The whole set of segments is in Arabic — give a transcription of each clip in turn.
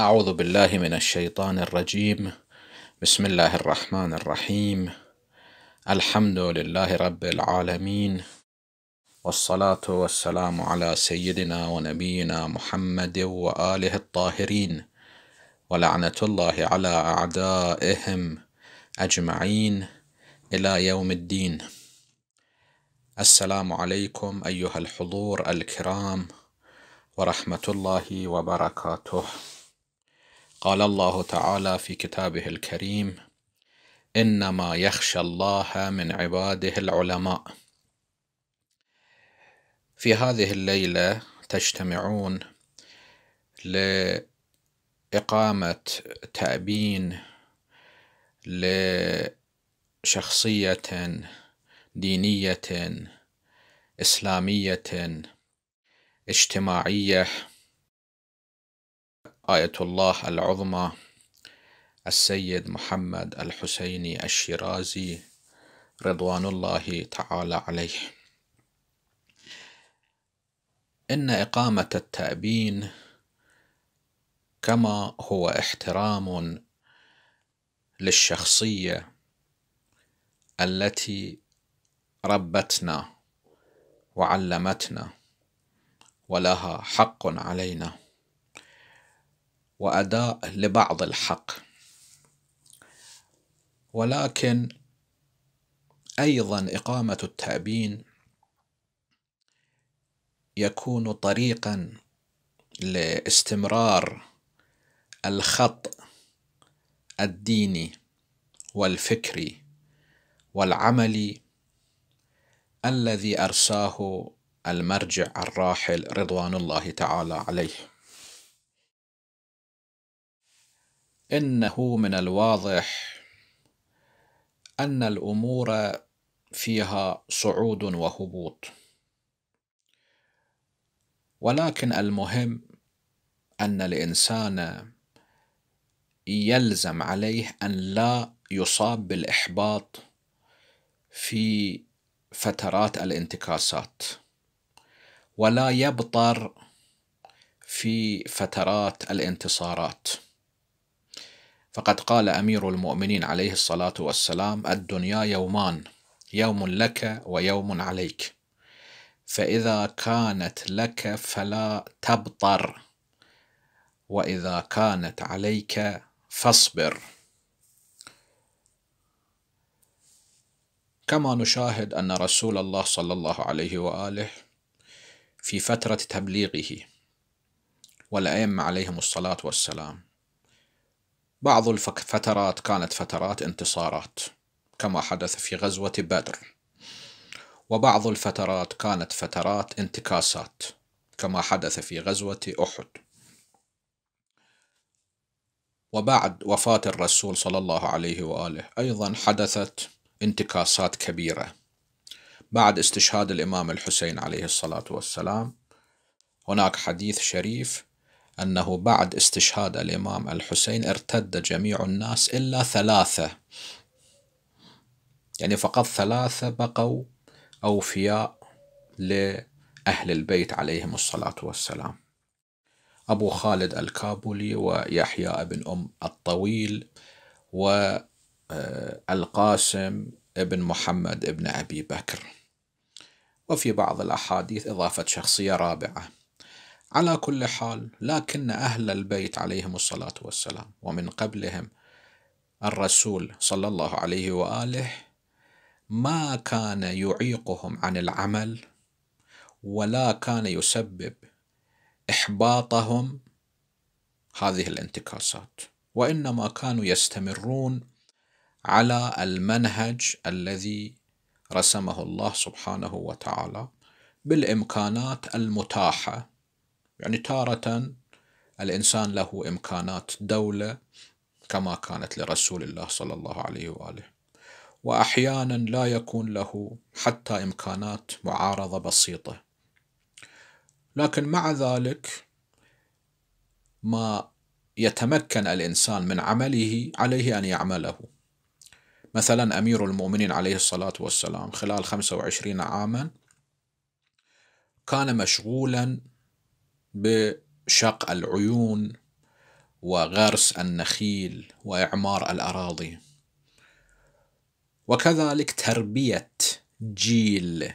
أعوذ بالله من الشيطان الرجيم بسم الله الرحمن الرحيم الحمد لله رب العالمين والصلاة والسلام على سيدنا ونبينا محمد وآله الطاهرين ولعنة الله على أعدائهم أجمعين إلى يوم الدين السلام عليكم أيها الحضور الكرام ورحمة الله وبركاته قال الله تعالى في كتابه الكريم انما يخشى الله من عباده العلماء في هذه الليله تجتمعون لاقامه تابين لشخصيه دينيه اسلاميه اجتماعيه آية الله العظمى السيد محمد الحسيني الشيرازي رضوان الله تعالى عليه إن إقامة التأبين كما هو احترام للشخصية التي ربتنا وعلمتنا ولها حق علينا وأداء لبعض الحق ولكن أيضا إقامة التأبين يكون طريقا لاستمرار الخط الديني والفكري والعملي الذي أرساه المرجع الراحل رضوان الله تعالى عليه إنه من الواضح أن الأمور فيها صعود وهبوط ولكن المهم أن الإنسان يلزم عليه أن لا يصاب بالإحباط في فترات الانتكاسات ولا يبطر في فترات الانتصارات فقد قال أمير المؤمنين عليه الصلاة والسلام الدنيا يومان يوم لك ويوم عليك فإذا كانت لك فلا تبطر وإذا كانت عليك فاصبر كما نشاهد أن رسول الله صلى الله عليه وآله في فترة تبليغه والأئمة عليهم الصلاة والسلام بعض الفترات كانت فترات انتصارات كما حدث في غزوة بدر وبعض الفترات كانت فترات انتكاسات كما حدث في غزوة أحد وبعد وفاة الرسول صلى الله عليه وآله أيضا حدثت انتكاسات كبيرة بعد استشهاد الإمام الحسين عليه الصلاة والسلام هناك حديث شريف أنه بعد استشهاد الإمام الحسين ارتد جميع الناس إلا ثلاثة يعني فقط ثلاثة بقوا أوفياء لأهل البيت عليهم الصلاة والسلام أبو خالد الكابولي ويحيى بن أم الطويل والقاسم آه، بن محمد بن أبي بكر وفي بعض الأحاديث إضافة شخصية رابعة على كل حال لكن أهل البيت عليهم الصلاة والسلام ومن قبلهم الرسول صلى الله عليه وآله ما كان يعيقهم عن العمل ولا كان يسبب إحباطهم هذه الانتكاسات وإنما كانوا يستمرون على المنهج الذي رسمه الله سبحانه وتعالى بالإمكانات المتاحة يعني تارة الإنسان له إمكانات دولة كما كانت لرسول الله صلى الله عليه وآله وأحيانا لا يكون له حتى إمكانات معارضة بسيطة لكن مع ذلك ما يتمكن الإنسان من عمله عليه أن يعمله مثلا أمير المؤمنين عليه الصلاة والسلام خلال 25 عاما كان مشغولا بشق العيون وغرس النخيل واعمار الاراضي وكذلك تربيه جيل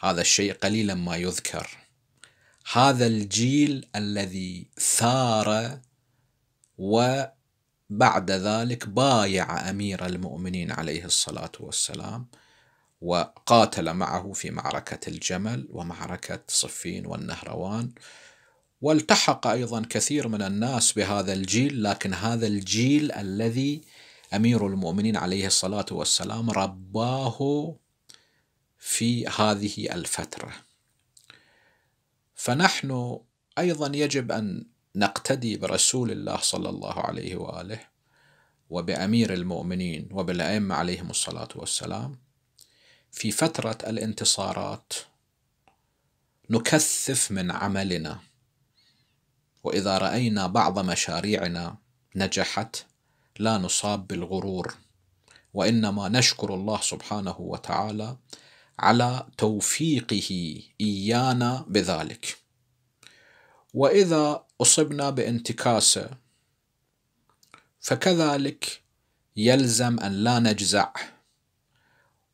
هذا الشيء قليلا ما يذكر هذا الجيل الذي ثار وبعد ذلك بايع امير المؤمنين عليه الصلاه والسلام وقاتل معه في معركة الجمل ومعركة صفين والنهروان والتحق أيضا كثير من الناس بهذا الجيل لكن هذا الجيل الذي أمير المؤمنين عليه الصلاة والسلام رباه في هذه الفترة فنحن أيضا يجب أن نقتدي برسول الله صلى الله عليه وآله وبأمير المؤمنين وبالأئمة عليهم الصلاة والسلام في فترة الانتصارات نكثف من عملنا وإذا رأينا بعض مشاريعنا نجحت لا نصاب بالغرور وإنما نشكر الله سبحانه وتعالى على توفيقه إيانا بذلك وإذا أصبنا بانتكاسة فكذلك يلزم أن لا نجزع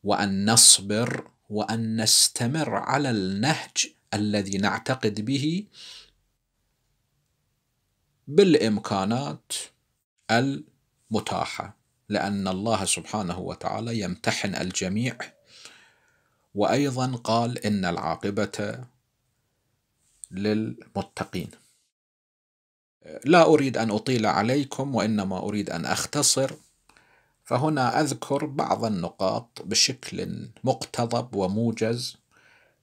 وان نصبر وان نستمر على النهج الذي نعتقد به بالامكانات المتاحه لان الله سبحانه وتعالى يمتحن الجميع وايضا قال ان العاقبه للمتقين لا اريد ان اطيل عليكم وانما اريد ان اختصر فهنا أذكر بعض النقاط بشكل مقتضب وموجز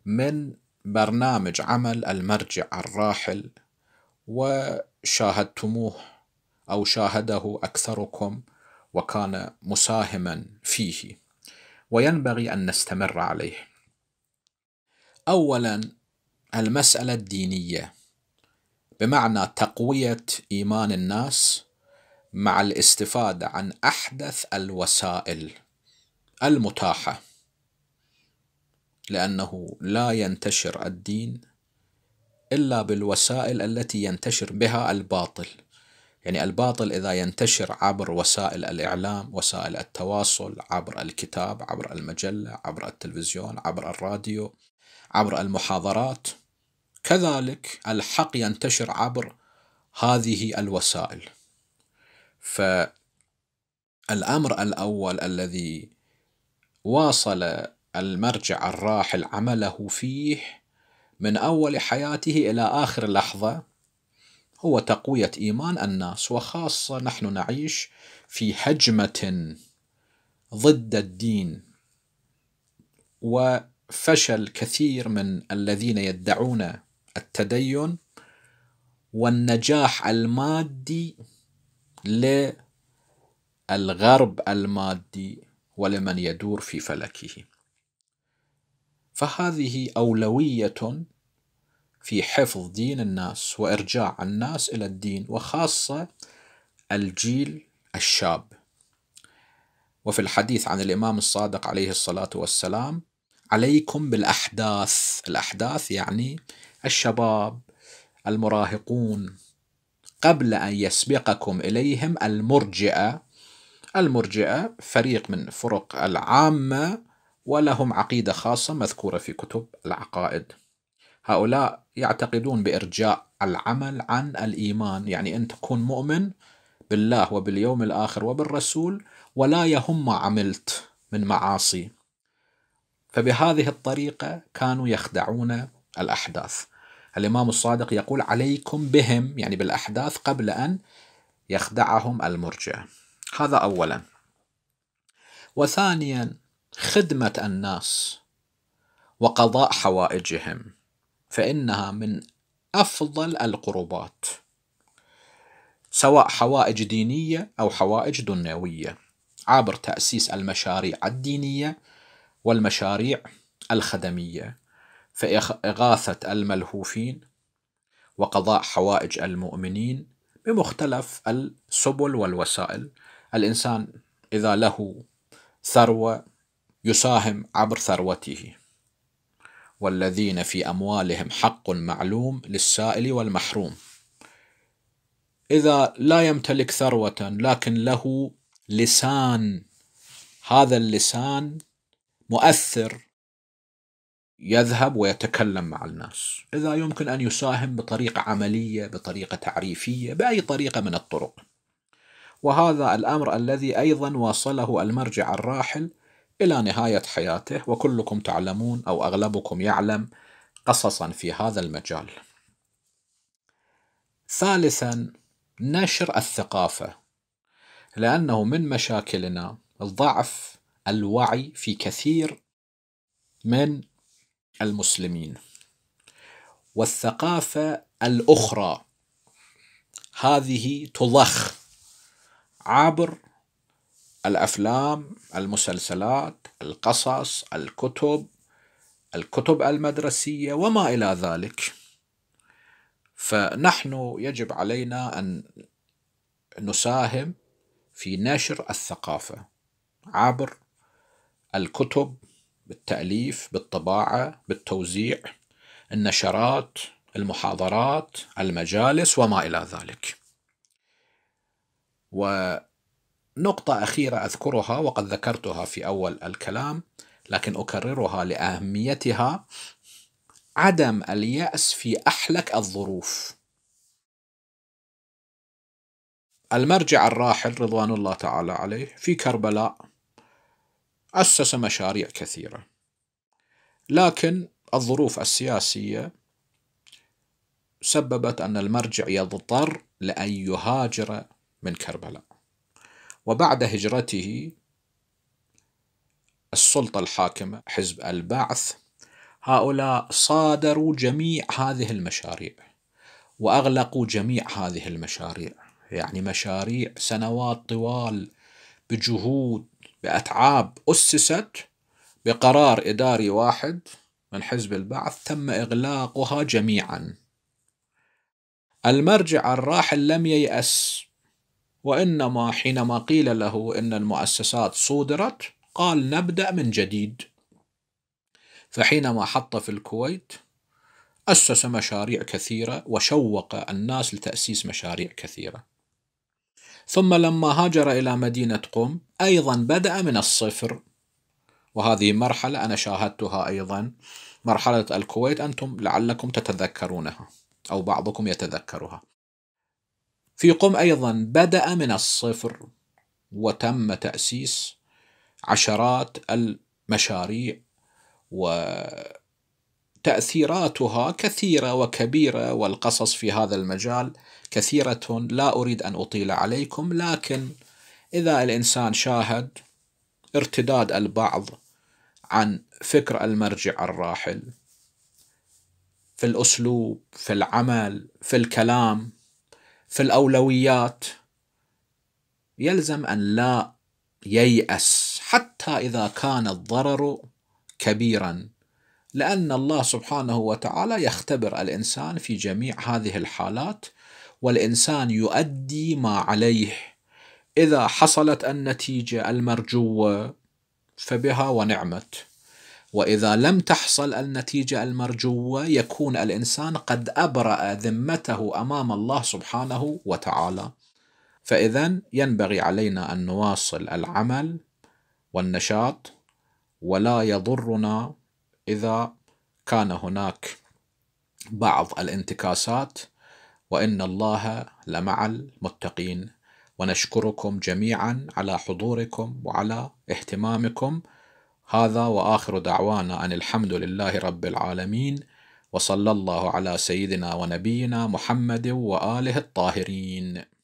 من برنامج عمل المرجع الراحل وشاهدتموه أو شاهده أكثركم وكان مساهما فيه وينبغي أن نستمر عليه أولا المسألة الدينية بمعنى تقوية إيمان الناس مع الاستفادة عن أحدث الوسائل المتاحة لأنه لا ينتشر الدين إلا بالوسائل التي ينتشر بها الباطل يعني الباطل إذا ينتشر عبر وسائل الإعلام وسائل التواصل عبر الكتاب عبر المجلة عبر التلفزيون عبر الراديو عبر المحاضرات كذلك الحق ينتشر عبر هذه الوسائل فالأمر الأول الذي واصل المرجع الراحل عمله فيه من أول حياته إلى آخر لحظة هو تقوية إيمان الناس وخاصة نحن نعيش في هجمة ضد الدين وفشل كثير من الذين يدعون التدين والنجاح المادي للغرب المادي ولمن يدور في فلكه فهذه أولوية في حفظ دين الناس وإرجاع الناس إلى الدين وخاصة الجيل الشاب وفي الحديث عن الإمام الصادق عليه الصلاة والسلام عليكم بالأحداث الأحداث يعني الشباب المراهقون قبل أن يسبقكم إليهم المرجئة المرجئة فريق من فرق العامة ولهم عقيدة خاصة مذكورة في كتب العقائد هؤلاء يعتقدون بإرجاء العمل عن الإيمان يعني أن تكون مؤمن بالله وباليوم الآخر وبالرسول ولا يهم ما عملت من معاصي فبهذه الطريقة كانوا يخدعون الأحداث الإمام الصادق يقول عليكم بهم يعني بالأحداث قبل أن يخدعهم المرجع هذا أولا وثانيا خدمة الناس وقضاء حوائجهم فإنها من أفضل القربات سواء حوائج دينية أو حوائج دنيوية عبر تأسيس المشاريع الدينية والمشاريع الخدمية فإغاثة الملهوفين وقضاء حوائج المؤمنين بمختلف السبل والوسائل الإنسان إذا له ثروة يساهم عبر ثروته والذين في أموالهم حق معلوم للسائل والمحروم إذا لا يمتلك ثروة لكن له لسان هذا اللسان مؤثر يذهب ويتكلم مع الناس إذا يمكن أن يساهم بطريقة عملية بطريقة تعريفية بأي طريقة من الطرق وهذا الأمر الذي أيضا واصله المرجع الراحل إلى نهاية حياته وكلكم تعلمون أو أغلبكم يعلم قصصا في هذا المجال ثالثا نشر الثقافة لأنه من مشاكلنا ضعف الوعي في كثير من المسلمين والثقافة الأخرى هذه تضخ عبر الأفلام المسلسلات القصص الكتب الكتب المدرسية وما إلى ذلك فنحن يجب علينا أن نساهم في نشر الثقافة عبر الكتب بالتأليف بالطباعة بالتوزيع النشرات المحاضرات المجالس وما إلى ذلك ونقطة أخيرة أذكرها وقد ذكرتها في أول الكلام لكن أكررها لأهميتها عدم اليأس في أحلك الظروف المرجع الراحل رضوان الله تعالى عليه في كربلاء أسس مشاريع كثيرة لكن الظروف السياسية سببت أن المرجع يضطر لأن يهاجر من كربلاء وبعد هجرته السلطة الحاكمة حزب البعث هؤلاء صادروا جميع هذه المشاريع وأغلقوا جميع هذه المشاريع يعني مشاريع سنوات طوال بجهود بأتعاب أسست بقرار إداري واحد من حزب البعث تم إغلاقها جميعا المرجع الراحل لم ييأس وإنما حينما قيل له إن المؤسسات صودرت قال نبدأ من جديد فحينما حط في الكويت أسس مشاريع كثيرة وشوق الناس لتأسيس مشاريع كثيرة ثم لما هاجر إلى مدينة قم أيضا بدأ من الصفر وهذه مرحلة أنا شاهدتها أيضا مرحلة الكويت أنتم لعلكم تتذكرونها أو بعضكم يتذكرها في قم أيضا بدأ من الصفر وتم تأسيس عشرات المشاريع و تاثيراتها كثيره وكبيره والقصص في هذا المجال كثيره لا اريد ان اطيل عليكم لكن اذا الانسان شاهد ارتداد البعض عن فكر المرجع الراحل في الاسلوب في العمل في الكلام في الاولويات يلزم ان لا ييأس حتى اذا كان الضرر كبيرا لأن الله سبحانه وتعالى يختبر الإنسان في جميع هذه الحالات والإنسان يؤدي ما عليه إذا حصلت النتيجة المرجوة فبها ونعمت وإذا لم تحصل النتيجة المرجوة يكون الإنسان قد أبرأ ذمته أمام الله سبحانه وتعالى فإذا ينبغي علينا أن نواصل العمل والنشاط ولا يضرنا إذا كان هناك بعض الانتكاسات وإن الله لمع المتقين ونشكركم جميعا على حضوركم وعلى اهتمامكم هذا واخر دعوانا ان الحمد لله رب العالمين وصلى الله على سيدنا ونبينا محمد واله الطاهرين